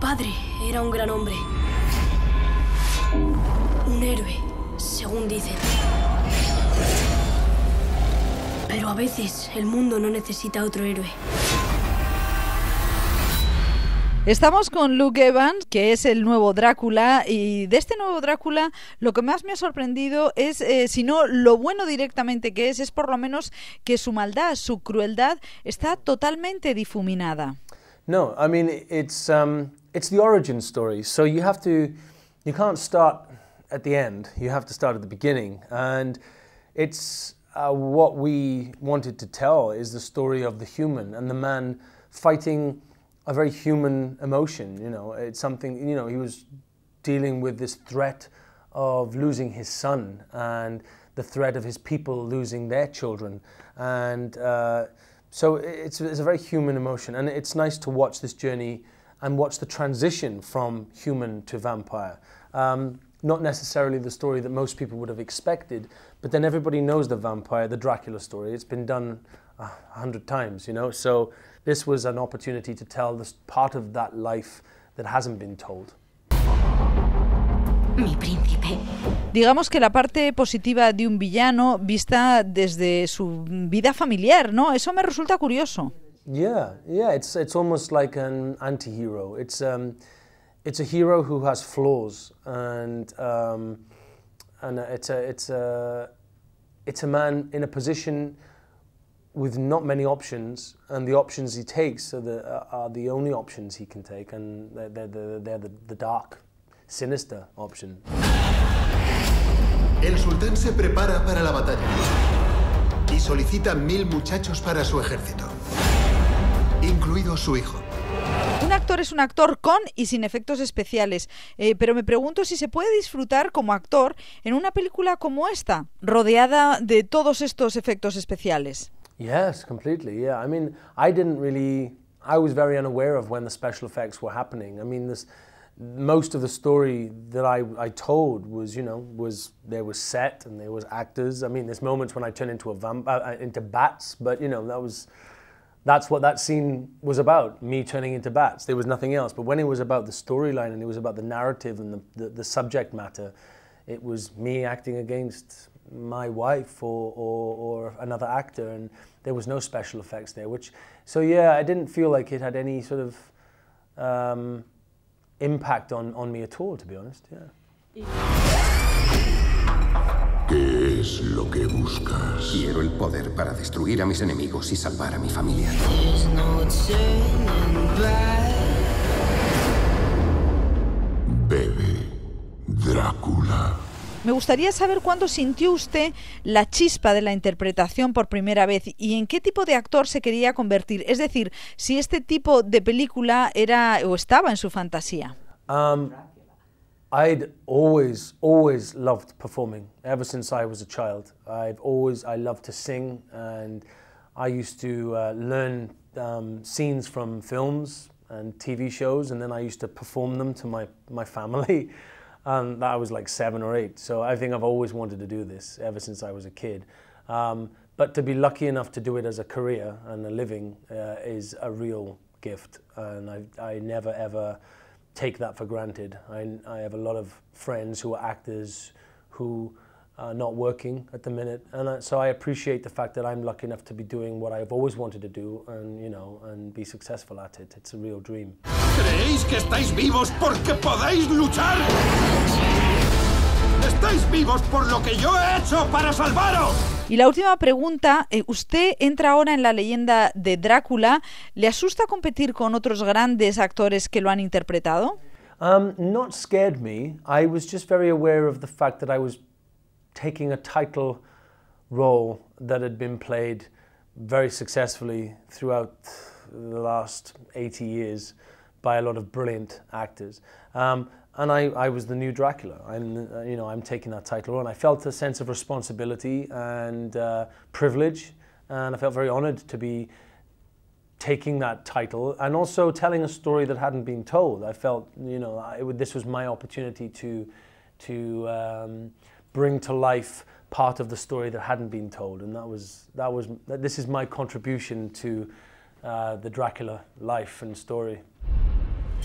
padre era un gran hombre. Un héroe, según dicen. Pero a veces el mundo no necesita otro héroe. Estamos con Luke Evans, que es el nuevo Drácula, y de este nuevo Drácula lo que más me ha sorprendido es, eh, si no lo bueno directamente que es, es por lo menos que su maldad, su crueldad está totalmente difuminada. No, I mean it's um, it's the origin story. So you have to, you can't start at the end. You have to start at the beginning, and it's uh, what we wanted to tell is the story of the human and the man fighting a very human emotion. You know, it's something. You know, he was dealing with this threat of losing his son and the threat of his people losing their children, and. Uh, so it's, it's a very human emotion, and it's nice to watch this journey and watch the transition from human to vampire. Um, not necessarily the story that most people would have expected, but then everybody knows the vampire, the Dracula story. It's been done a hundred times, you know? So this was an opportunity to tell this part of that life that hasn't been told. Mi príncipe. Digamos que la parte positiva de un villano vista desde su vida familiar, ¿no? Eso me resulta curioso. Yeah, yeah. It's it's almost like an anti-hero. It's um, it's a hero who has flaws, and um, and it's a it's a it's a man in a position with not many options, and the options he takes are the, are the only options he can take, and they're, they're, they're, they're the, the dark, sinister option. El sultán se prepara para la batalla y solicita mil muchachos para su ejército. incluido su hijo. Un actor es un actor con y sin efectos especiales, eh, pero me pregunto si se puede disfrutar como actor en una película como esta, rodeada de todos estos efectos especiales. Yes, completely. Yeah, I mean, I didn't really. I was very unaware of when the special effects were happening. I mean, this most of the story that I, I told was, you know, was there was set and there was actors. I mean, there's moments when I turn into a vamp, uh, uh, into bats, but you know that was that's what that scene was about me turning into bats. There was nothing else. But when it was about the storyline and it was about the narrative and the, the, the subject matter, it was me acting against my wife or, or, or, another actor, and there was no special effects there. Which, so yeah, I didn't feel like it had any sort of um, impact on, on me at all, to be honest. Yeah. yeah. es lo que buscas? Quiero el poder para destruir a mis enemigos y salvar a mi familia. Bebe, Drácula. Me gustaría saber cuándo sintió usted la chispa de la interpretación por primera vez y en qué tipo de actor se quería convertir. Es decir, si este tipo de película era o estaba en su fantasía. Um, I'd always, always loved performing ever since I was a child. I've always, I loved to sing and I used to uh, learn um, scenes from films and TV shows and then I used to perform them to my, my family. Um, that I was like seven or eight. So I think I've always wanted to do this ever since I was a kid. Um, but to be lucky enough to do it as a career and a living uh, is a real gift. And I, I never ever take that for granted. I, I have a lot of friends who are actors who are not working at the minute, and I, so I appreciate the fact that I'm lucky enough to be doing what I've always wanted to do, and you know, and be successful at it. It's a real dream. Creéis que estáis vivos porque luchar. Estáis vivos por lo que yo he hecho para salvaros. Y la última pregunta, eh, usted entra ahora en la leyenda de Drácula, ¿le asusta competir con otros grandes actores que lo han interpretado? Um, not scared me. I was just very aware of the fact that I was taking a title role that had been played very successfully throughout the 80 years by a lot of brilliant actors. Um, and I, I was the new Dracula. I'm, uh, you know, I'm taking that title on. I felt a sense of responsibility and uh, privilege, and I felt very honoured to be taking that title and also telling a story that hadn't been told. I felt, you know, I, it, this was my opportunity to, to um, bring to life part of the story that hadn't been told, and that was that was that this is my contribution to uh, the Dracula life and story.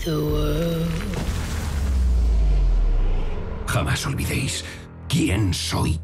The world más olvidéis quién soy